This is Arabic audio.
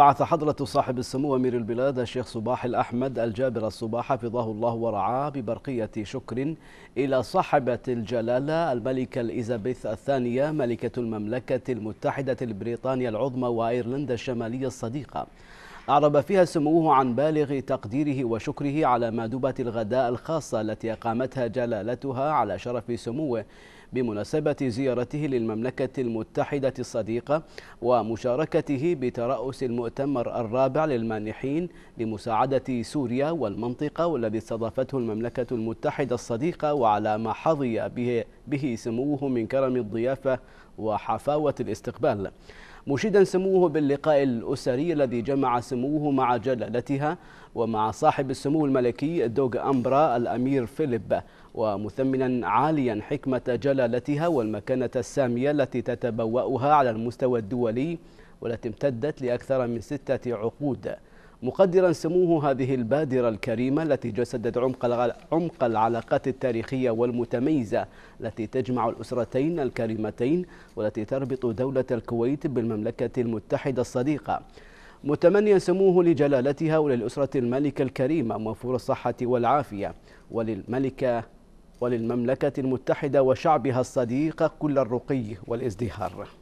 بعث حضرة صاحب السمو أمير البلاد الشيخ صباح الأحمد الجابر الصباح حفظه الله ورعاه ببرقية شكر إلى صاحبة الجلالة الملكة إليزابيث الثانية ملكة المملكة المتحدة البريطانية العظمى وأيرلندا الشمالية الصديقة أعرب فيها سموه عن بالغ تقديره وشكره على مأدبة الغداء الخاصة التي أقامتها جلالتها على شرف سموه بمناسبة زيارته للمملكة المتحدة الصديقة ومشاركته بترأس المؤتمر الرابع للمانحين لمساعدة سوريا والمنطقة والذي استضافته المملكة المتحدة الصديقة وعلى ما حظي به, به سموه من كرم الضيافة وحفاوة الاستقبال مشيدا سموه باللقاء الأسري الذي جمع سموه مع جلالتها ومع صاحب السمو الملكي دوغ أمبرا الأمير فيليب ومثمنا عاليا حكمة جلالتها والمكانة السامية التي تتبوأها على المستوى الدولي والتي امتدت لأكثر من ستة عقود مقدرا سموه هذه البادرة الكريمة التي جسدت عمق عمق العلاقات التاريخية والمتميزة التي تجمع الأسرتين الكريمتين والتي تربط دولة الكويت بالمملكة المتحدة الصديقة متمنيا سموه لجلالتها وللأسرة الملكة الكريمة موفور الصحة والعافية وللملكة وللمملكة المتحدة وشعبها الصديق كل الرقي والازدهار